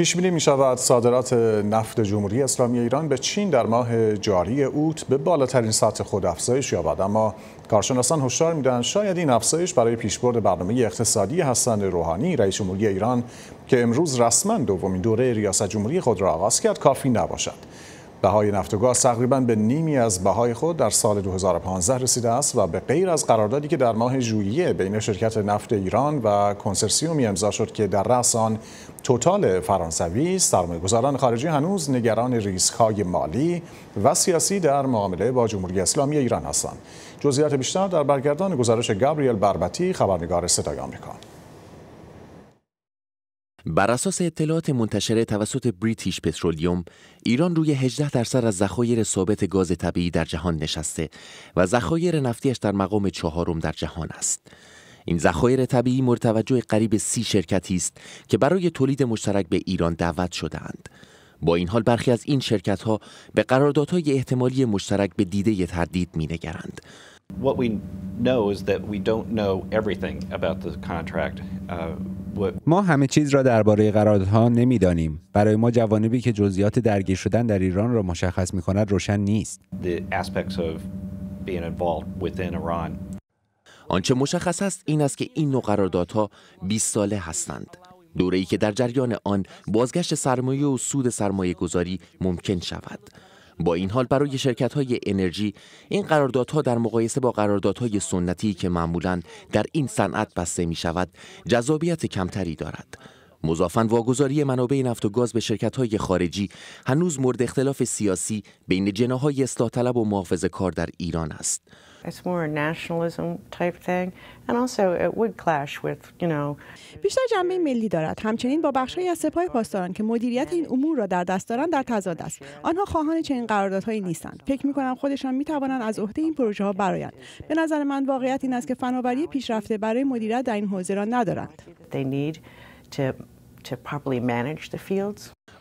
پیش بینی می شود صادرات نفت جمهوری اسلامی ایران به چین در ماه جاری اوت به بالاترین سطح خود افزایش یابد اما کارشناسان هشدار میدن شاید این افزایش برای پیشبرد برنامه اقتصادی حسن روحانی رئیس جمهوری ایران که امروز رسما دومین دوره ریاست جمهوری خود را آغاز کرد کافی نباشد بهای نفت و تقریبا به نیمی از بهای خود در سال 2015 رسیده است و به غیر از قراردادی که در ماه ژوئیه بین شرکت نفت ایران و کنسرسیومی امضا شد که در رأس آن توتال فرانسوی سرمایه‌گذاران خارجی هنوز نگران ریسک‌های مالی و سیاسی در معامله با جمهوری اسلامی ایران هستند. جزئیات بیشتر در برگردان گزارش گابریل بربتی خبرنگار صدای آمریکا. بر اساس اطلاعات منتشره توسط بریتیش پترولیوم ایران روی 18 درصد از ذخایر ثابت گاز طبیعی در جهان نشسته و ذخایر نفتیش در مقام چهارم در جهان است این ذخایر طبیعی مرتوجه قریب سی شرکتی است که برای تولید مشترک به ایران دعوت شدهاند با این حال برخی از این شرکت ها به قراردادهای احتمالی مشترک به دیده تردید می نگرند. What we know is that we don't know everything about the contract. Uh, ما همه چیز را درباره قراردادها نمیدانیم برای ما جوانبی که جزئیات درگیر شدن در ایران را مشخص می کند روشن نیست آنچه مشخص است این است که این نوع قراردادها 20 ساله هستند دوره ای که در جریان آن بازگشت سرمایه و سود سرمایه گذاری ممکن شود با این حال برای شرکت های انرژی این قراردادها در مقایسه با قراردادهای سنتی که معمولا در این صنعت بسته می شود جذابیت کمتری دارد مضافاً واگذاری منابع نفت و گاز به های خارجی هنوز مورد اختلاف سیاسی بین جناهای اصلاح طلب و محافظ کار در ایران است. بیشتر جنبه ملی دارد همچنین با بخشهایی از سپاه پاسداران که مدیریت این امور را در دست دارند در تضاد است آنها خواهان چنین قراردادهایی نیستند فکر میکنم خودشان میتوانند از عهده این پروژه ها برایند به نظر من واقعیت این است که فناوری پیشرفته برای مدیریت در این حوزه را ندارند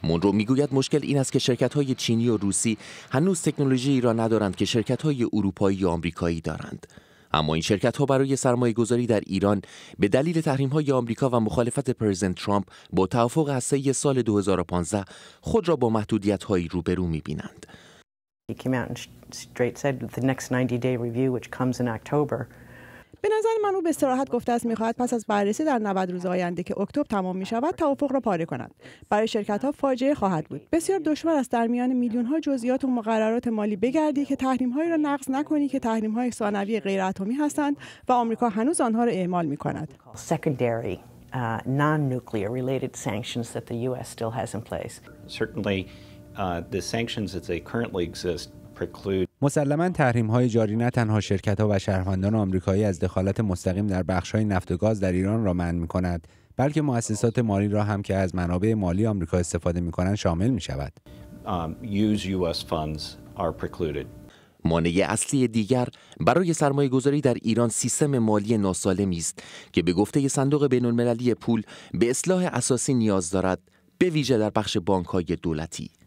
مونرو میگوید مشکل این است که شرکت های چینی و روسی هنوز تکنولوژی را ندارند که شرکت های اروپایی و آمریکایی دارند. اما این شرکت ها برای سرمایه گذاری در ایران به دلیل تحریم های آمریکا و مخالفت پرزیدنت ترامپ با توافق هسته سال 2015 خود را با محدودیت هایی روبرو می بینند. به نظر من او به استراحت گفته است میخواهد پس از بررسی در 90 روز آینده که اکتبر تمام می شود توافق را پاره کند برای شرکت ها فاجعه خواهد بود بسیار دشوار است در میان میلیون ها جزئیات و مقررات مالی بگردی که تحریم هایی را نقض نکنی که تحریم های ثانوی غیر اتمی هستند و آمریکا هنوز آنها را اعمال می کند مسلما تحریم های جاری نه تنها شرکت ها و شهروندان آمریکایی از دخالت مستقیم در بخش های نفت و گاز در ایران را منع می کند بلکه مؤسسات مالی را هم که از منابع مالی آمریکا استفاده می کنند شامل می شود. Um, مانع اصلی دیگر برای سرمایه گذاری در ایران سیستم مالی ناسالمی است که به گفته صندوق بین المللی پول به اصلاح اساسی نیاز دارد به ویژه در بخش بانک های دولتی.